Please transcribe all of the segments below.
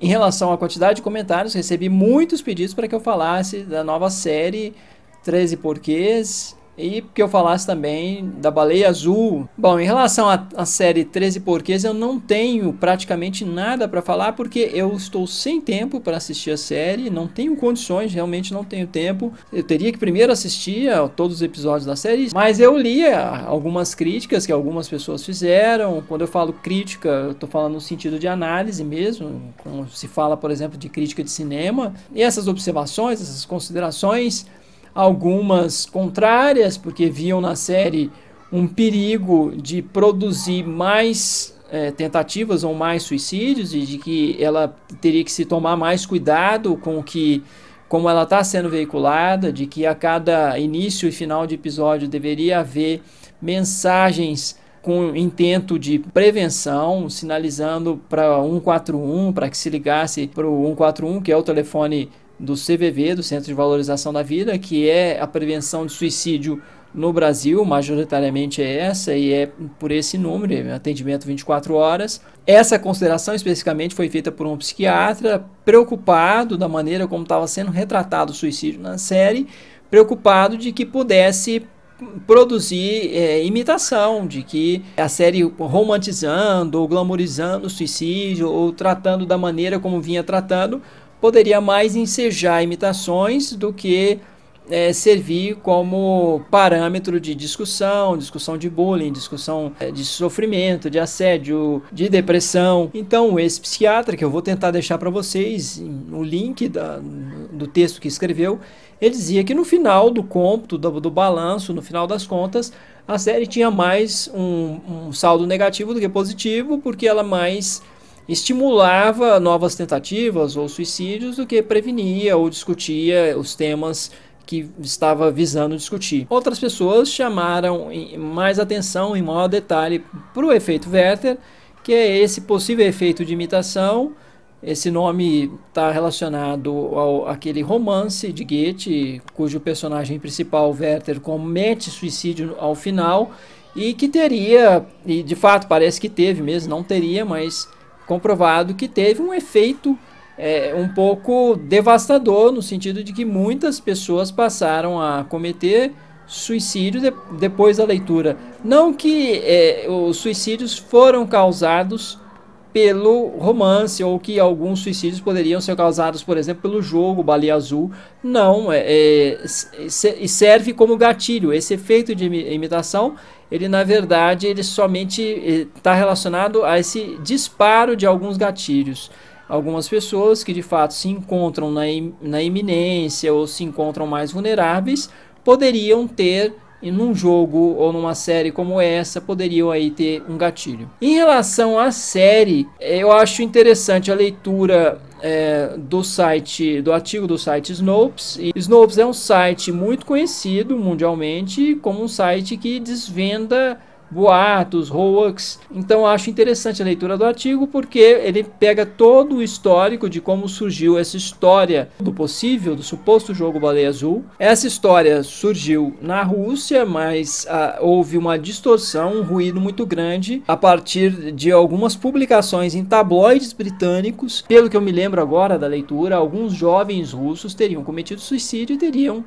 Em relação à quantidade de comentários, recebi muitos pedidos para que eu falasse da nova série 13 Porquês e que eu falasse também da Baleia Azul. Bom, em relação à, série 13 Porquês, eu não tenho praticamente nada para falar porque eu estou sem tempo para assistir a série, não tenho condições, realmente não tenho tempo. Eu teria que primeiro assistir a todos os episódios da série, mas eu li ah, algumas críticas que algumas pessoas fizeram. Quando eu falo crítica, eu estou falando no sentido de análise mesmo, como se fala, por exemplo, de crítica de cinema. E essas observações, essas considerações algumas contrárias, porque viam na série um perigo de produzir mais é, tentativas ou mais suicídios e de que ela teria que se tomar mais cuidado com que como ela está sendo veiculada, de que a cada início e final de episódio deveria haver mensagens com intento de prevenção, sinalizando para 141, para que se ligasse para o 141, que é o telefone do CVV, do Centro de Valorização da Vida, que é a prevenção de suicídio no Brasil, majoritariamente é essa e é por esse número, é atendimento 24 horas. Essa consideração especificamente foi feita por um psiquiatra preocupado da maneira como estava sendo retratado o suicídio na série, preocupado de que pudesse produzir é, imitação de que a série romantizando ou glamorizando o suicídio ou tratando da maneira como vinha tratando poderia mais ensejar imitações do que é, servir como parâmetro de discussão, discussão de bullying, discussão é, de sofrimento, de assédio, de depressão. Então, esse psiquiatra, que eu vou tentar deixar para vocês o link da, do texto que escreveu, ele dizia que no final do cômputo, do, do balanço, no final das contas, a série tinha mais um, um saldo negativo do que positivo, porque ela mais estimulava novas tentativas ou suicídios do que prevenia ou discutia os temas que estava visando discutir. Outras pessoas chamaram mais atenção em maior detalhe para o efeito Werther, que é esse possível efeito de imitação. Esse nome está relacionado ao aquele romance de Goethe, cujo personagem principal, Werther, comete suicídio ao final e que teria, e de fato parece que teve mesmo, não teria, mas comprovado que teve um efeito é, um pouco devastador, no sentido de que muitas pessoas passaram a cometer suicídio de, depois da leitura. Não que é, os suicídios foram causados pelo romance ou que alguns suicídios poderiam ser causados, por exemplo, pelo jogo Baleia Azul. Não, é, é serve como gatilho. Esse efeito de imitação ele na verdade ele somente está eh, relacionado a esse disparo de alguns gatilhos. Algumas pessoas que de fato se encontram na, na iminência ou se encontram mais vulneráveis poderiam ter e num jogo ou numa série como essa poderiam aí ter um gatilho. Em relação à série, é, eu acho interessante a leitura é, do site, do artigo do site Snopes. E Snopes é um site muito conhecido mundialmente como um site que desvenda boatos, hoax. Então acho interessante a leitura do artigo porque ele pega todo o histórico de como surgiu essa história do possível, do suposto jogo baleia azul. Essa história surgiu na Rússia, mas ah, houve uma distorção, um ruído muito grande a partir de algumas publicações em tabloides britânicos. Pelo que eu me lembro agora da leitura, alguns jovens russos teriam cometido suicídio e teriam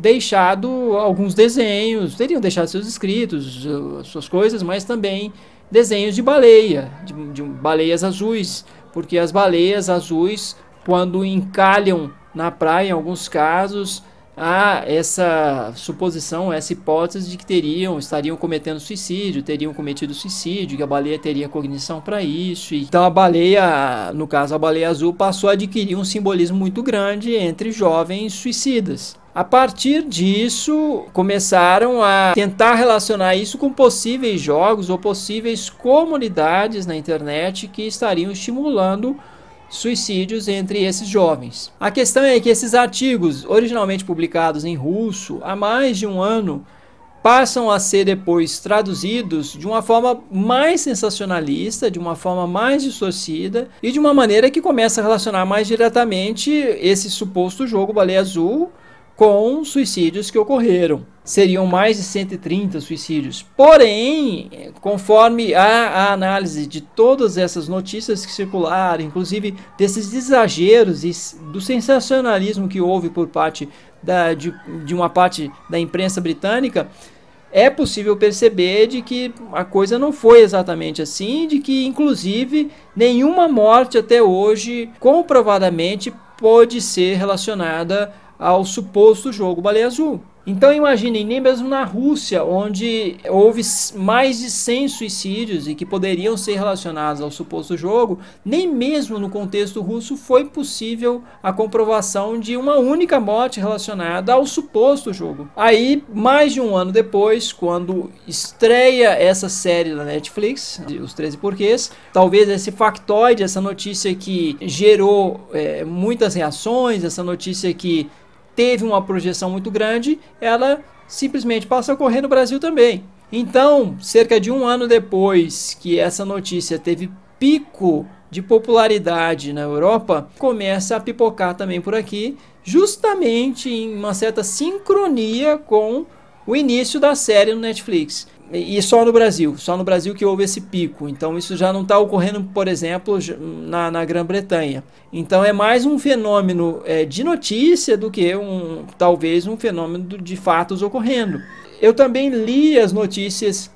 deixado alguns desenhos, teriam deixado seus escritos, suas coisas, mas também desenhos de baleia, de, de baleias azuis, porque as baleias azuis, quando encalham na praia, em alguns casos, há essa suposição, essa hipótese de que teriam, estariam cometendo suicídio, teriam cometido suicídio, que a baleia teria cognição para isso. Então a baleia, no caso a baleia azul, passou a adquirir um simbolismo muito grande entre jovens suicidas. A partir disso, começaram a tentar relacionar isso com possíveis jogos ou possíveis comunidades na internet que estariam estimulando suicídios entre esses jovens. A questão é que esses artigos, originalmente publicados em russo há mais de um ano, passam a ser depois traduzidos de uma forma mais sensacionalista, de uma forma mais distorcida e de uma maneira que começa a relacionar mais diretamente esse suposto jogo baleia azul com suicídios que ocorreram. Seriam mais de 130 suicídios. Porém, conforme a, a análise de todas essas notícias que circularam, inclusive desses exageros e do sensacionalismo que houve por parte da, de, de uma parte da imprensa britânica, é possível perceber de que a coisa não foi exatamente assim, de que inclusive nenhuma morte até hoje comprovadamente pode ser relacionada ao suposto jogo Baleia Azul. Então imaginem, nem mesmo na Rússia, onde houve mais de 100 suicídios e que poderiam ser relacionados ao suposto jogo, nem mesmo no contexto russo foi possível a comprovação de uma única morte relacionada ao suposto jogo. Aí, mais de um ano depois, quando estreia essa série na Netflix, Os 13 Porquês, talvez esse factoide, essa notícia que gerou é, muitas reações, essa notícia que teve uma projeção muito grande, ela simplesmente passa a ocorrer no Brasil também. Então, cerca de um ano depois que essa notícia teve pico de popularidade na Europa, começa a pipocar também por aqui, justamente em uma certa sincronia com o início da série no Netflix e só no Brasil, só no Brasil que houve esse pico. Então isso já não está ocorrendo, por exemplo, na, na Grã-Bretanha. Então é mais um fenômeno é, de notícia do que um talvez um fenômeno de fatos ocorrendo. Eu também li as notícias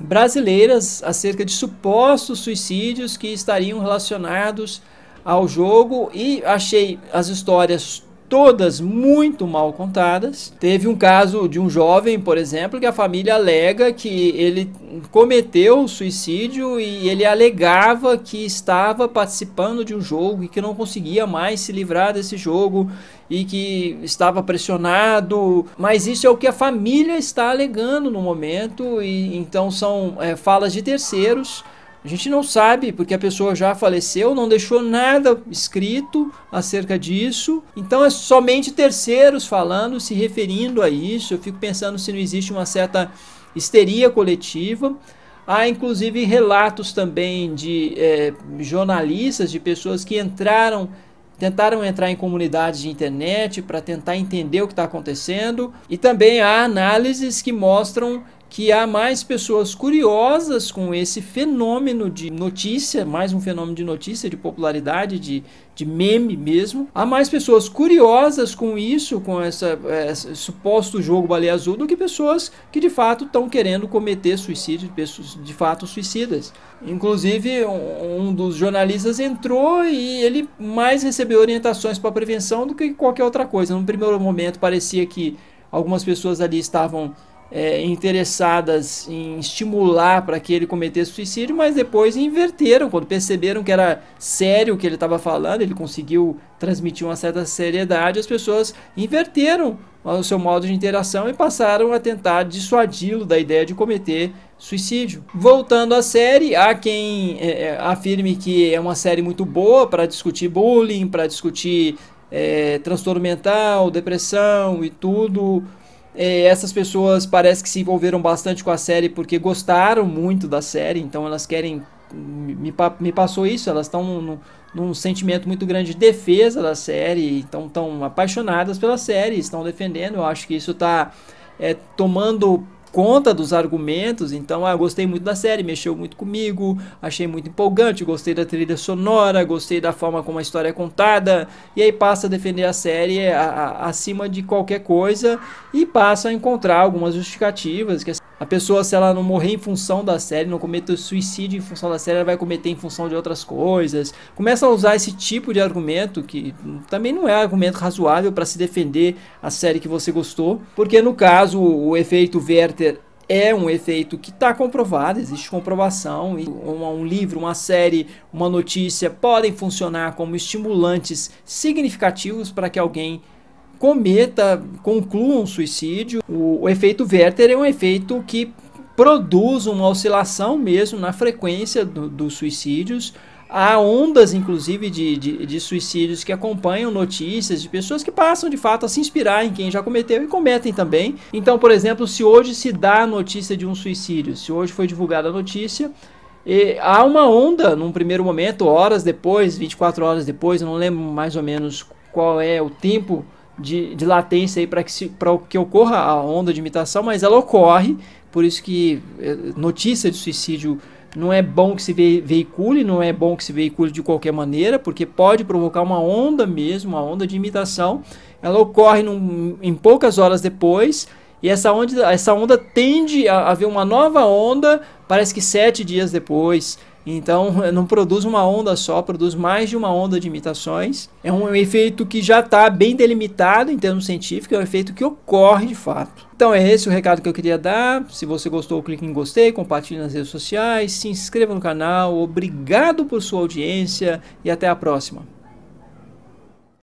brasileiras acerca de supostos suicídios que estariam relacionados ao jogo e achei as histórias todas muito mal contadas. Teve um caso de um jovem, por exemplo, que a família alega que ele cometeu suicídio e ele alegava que estava participando de um jogo e que não conseguia mais se livrar desse jogo e que estava pressionado. Mas isso é o que a família está alegando no momento e então são é, falas de terceiros a gente não sabe porque a pessoa já faleceu, não deixou nada escrito acerca disso. Então é somente terceiros falando, se referindo a isso. Eu fico pensando se não existe uma certa histeria coletiva. Há inclusive relatos também de é, jornalistas, de pessoas que entraram tentaram entrar em comunidades de internet para tentar entender o que está acontecendo. E também há análises que mostram que há mais pessoas curiosas com esse fenômeno de notícia, mais um fenômeno de notícia, de popularidade, de, de meme mesmo. Há mais pessoas curiosas com isso, com essa, esse suposto jogo baleia azul, do que pessoas que de fato estão querendo cometer suicídio, pessoas de fato suicidas. Inclusive, um dos jornalistas entrou e ele mais recebeu orientações para prevenção do que qualquer outra coisa. No primeiro momento parecia que algumas pessoas ali estavam é, interessadas em estimular para que ele cometesse suicídio, mas depois inverteram. Quando perceberam que era sério o que ele estava falando, ele conseguiu transmitir uma certa seriedade, as pessoas inverteram o seu modo de interação e passaram a tentar dissuadi-lo da ideia de cometer suicídio. Voltando à série, há quem é, é afirme que é uma série muito boa para discutir bullying, para discutir é, transtorno mental, depressão e tudo é, essas pessoas parece que se envolveram bastante com a série porque gostaram muito da série, então elas querem. Me, me passou isso, elas estão num, num, sentimento muito grande de defesa da série, então estão apaixonadas pela série, estão defendendo. Eu acho que isso está é, tomando conta dos argumentos. Então, ah, gostei muito da série, mexeu muito comigo, achei muito empolgante, gostei da trilha sonora, gostei da forma como a história é contada. E aí passa a defender a série é, a, a, acima de qualquer coisa e passa a encontrar algumas justificativas que a a pessoa, se ela não morrer em função da série, não cometer suicídio em função da série, ela vai cometer em função de outras coisas. Começa a usar esse tipo de argumento, que também não é argumento razoável para se defender a série que você gostou, porque no caso o efeito Werther é um efeito que está comprovado, existe comprovação, e um, um, livro, uma série, uma notícia podem funcionar como estimulantes significativos para que alguém cometa, conclua um suicídio. O, o efeito Werther é um efeito que produz uma oscilação mesmo na frequência do, dos suicídios. Há ondas, inclusive, de, de, de, suicídios que acompanham notícias de pessoas que passam de fato a se inspirar em quem já cometeu e cometem também. Então, por exemplo, se hoje se dá a notícia de um suicídio, se hoje foi divulgada a notícia, há uma onda num primeiro momento, horas depois, 24 horas depois, eu não lembro mais ou menos qual é o tempo de, de latência aí para que, que ocorra a onda de imitação, mas ela ocorre, por isso que eh, notícia de suicídio não é bom que se veicule, não é bom que se veicule de qualquer maneira, porque pode provocar uma onda mesmo, uma onda de imitação. Ela ocorre num, em poucas horas depois, e essa onda, essa onda tende a haver uma nova onda, parece que sete dias depois. Então, não produz uma onda só, produz mais de uma onda de imitações. É um efeito que já está bem delimitado em termos científicos, é um efeito que ocorre de fato. Então é esse o recado que eu queria dar. Se você gostou, clique em gostei, compartilhe nas redes sociais, se inscreva no canal. Obrigado por sua audiência e até a próxima.